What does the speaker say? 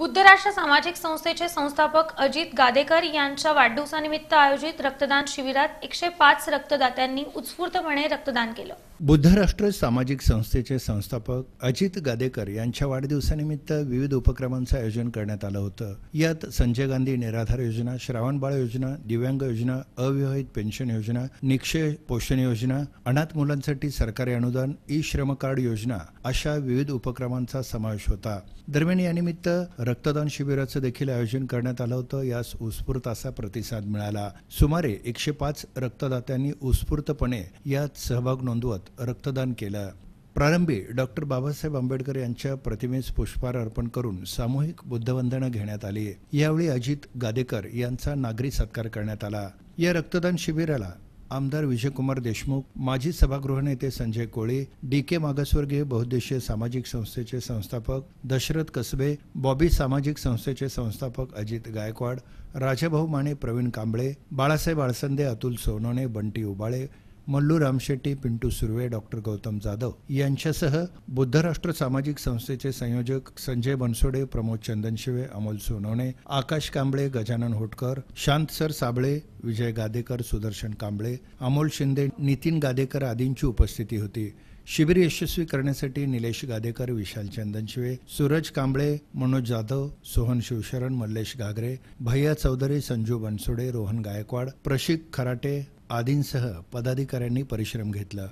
बुद्धराष्ट्र सामाजिक संस्थेचे संस्थापक अजित गादेकर यांच्या वाढदिवसानिमित्त आयोजित रक्तदान शिबिरात एकशे पाच रक्तदात्यांनी उत्स्फूर्तपणे रक्तदान केलं बुद्धराष्ट्र सामाजिक संस्थेचे संस्थापक अजित गादेकर यांच्या वाढदिवसानिमित्त विविध उपक्रमांचं आयोजन करण्यात आलं होतं यात संजय गांधी निराधार योजना श्रावण बाळ योजना दिव्यांग योजना अविवाहित पेन्शन योजना निक्षय पोषण योजना अनाथ मुलांसाठी सरकारी अनुदान ई श्रम कार्ड योजना अशा विविध उपक्रमांचा समावेश होता दरम्यान यानिमित्त रक्तदान शिबिराचं देखील आयोजन करण्यात आलं होतं यास उत्स्फूर्त असा प्रतिसाद मिळाला सुमारे एकशे पाच रक्तदात्यांनी उत्स्फूर्तपणे यात सहभाग नोंदवत रक्तदान केलं प्रारंभी डॉक्टर बाबासाहेब आंबेडकर यांच्या प्रतिमेस पुष्पहार अर्पण करून सामूहिक बुद्धवंदना घेण्यात आली यावेळी अजित गादेकर यांचा नागरी सत्कार करण्यात आला या रक्तदान शिबिराला आमदार विजयकुमार देशमुख माजी सभागृह नेते संजय कोळी डी के मागासवर्गीय बहुद्देशीय सामाजिक संस्थेचे संस्थापक दशरथ कसबे बॉबी सामाजिक संस्थेचे संस्थापक अजित गायकवाड राजाभाऊ माने प्रवीण कांबळे बाळासाहेब आळसंदे अतुल सोनोने बंटी उबाळे मल्लू रामशेट्टी पिंटू सुर्वे डॉक्टर गौतम जाधव यांच्यासह बुद्धराष्ट्र सामाजिक संस्थेचे संयोजक संजय बनसोडे प्रमोद चंदनशिवे अमोल सोनवणे आकाश कांबळे गजानन होटकर शांत सर साबळे विजय गादेकर सुदर्शन कांबळे अमोल शिंदे नितीन गादेकर आदींची उपस्थिती होती शिबिर यशस्वी करण्यासाठी निलेश गादेकर विशाल चंदनशिवे सूरज कांबळे मनोज जाधव सोहन शिवशरण मल्लेश घागरे भैया चौधरी संजू बनसोडे रोहन गायकवाड प्रशिक खराटे आदींसह पदाधिकाऱ्यांनी परिश्रम घेतला